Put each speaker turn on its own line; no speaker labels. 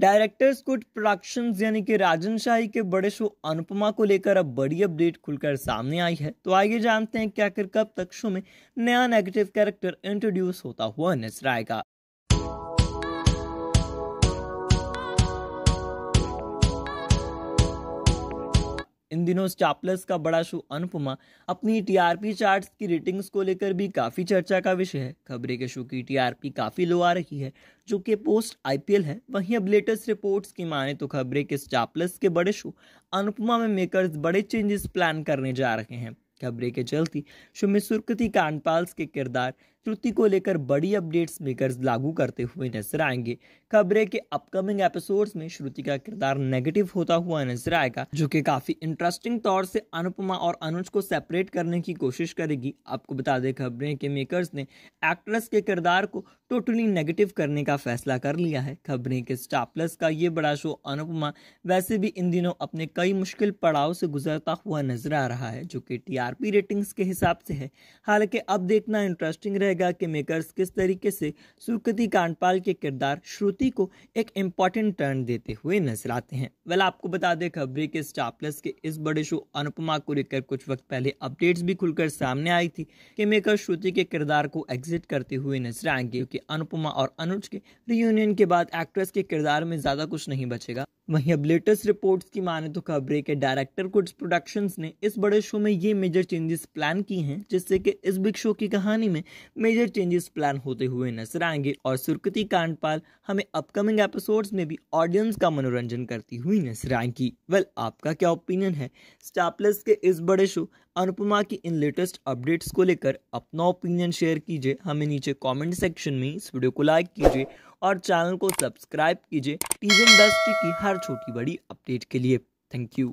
directors कुट production यानी कि राजन शाही के बड़े शो अनुपमा को लेकर अब बड़ी अपडेट खुलकर सामने आई है तो आइए जानते हैं कि आखिर कब तक शो में नया नेगेटिव कैरेक्टर इंट्रोड्यूस होता हुआ नजर आएगा इन दिनों स्टापलस का बड़ा शो अनुपमा अपनी टीआरपी चार्ट्स की रेटिंग्स को लेकर भी काफ़ी चर्चा का विषय है खबरें के शो की टीआरपी काफ़ी लो आ रही है जो कि पोस्ट आईपीएल है वहीं अब लेटेस्ट रिपोर्ट्स की माने तो खबरें के स्टापलस के बड़े शो अनुपमा में मेकर्स बड़े चेंजेस प्लान करने जा रहे हैं खबरें के चलती शो में सुरकती कांडपाल्स के किरदार श्रुति को लेकर बड़ी अपडेट्स मेकर्स लागू करते हुए नजर आएंगे खबरें के अपकमिंग एपिसोड्स में श्रुति का किरदार नेगेटिव होता हुआ नजर आएगा जो कि काफी इंटरेस्टिंग तौर से अनुपमा और अनुज को सेपरेट करने की कोशिश करेगी आपको बता दें खबरें के मेकर्स ने एक्ट्रेस के किरदार को टोटली नेगेटिव करने का फैसला कर लिया है खबरें के स्टार प्लस का ये बड़ा शो अनुपमा वैसे भी इन दिनों अपने कई मुश्किल पड़ाव से गुजरता हुआ नजर आ रहा है जो कि टीआरपी रेटिंग्स के हिसाब से है हालांकि अब देखना इंटरेस्टिंग रहेगा रहेगा कि मेकर्स किस तरीके से सुकृति कांडपाल के किरदार श्रुति को एक इम्पॉर्टेंट टर्न देते हुए नजर आते हैं वेल आपको बता दें खबरें के स्टार प्लस के इस बड़े शो अनुपमा को लेकर कुछ वक्त पहले अपडेट्स भी खुलकर सामने आई थी कि मेकर श्रुति के किरदार को एग्जिट करते हुए नजर आएंगे क्योंकि अनुपमा और अनुज के रियूनियन के बाद एक्ट्रेस के किरदार में ज्यादा कुछ नहीं बचेगा वहीं अब लेटेस्ट रिपोर्ट्स की माने तो खबरे के डायरेक्टर कुछ प्रोडक्शंस ने इस बड़े शो में ये मेजर चेंजेस प्लान की हैं जिससे कि इस बिग शो की कहानी में मेजर चेंजेस प्लान होते हुए नजर आएंगे और सुरकृति कांडपाल हमें अपकमिंग एपिसोड्स में भी ऑडियंस का मनोरंजन करती हुई नजर आएंगी वेल आपका क्या ओपिनियन है स्टार प्लस के इस बड़े शो अनुपमा की इन लेटेस्ट अपडेट्स को लेकर अपना ओपिनियन शेयर कीजिए हमें नीचे कमेंट सेक्शन में इस वीडियो को लाइक कीजिए और चैनल को सब्सक्राइब कीजिए टीजन इंडस्ट्री की हर छोटी बड़ी अपडेट के लिए थैंक यू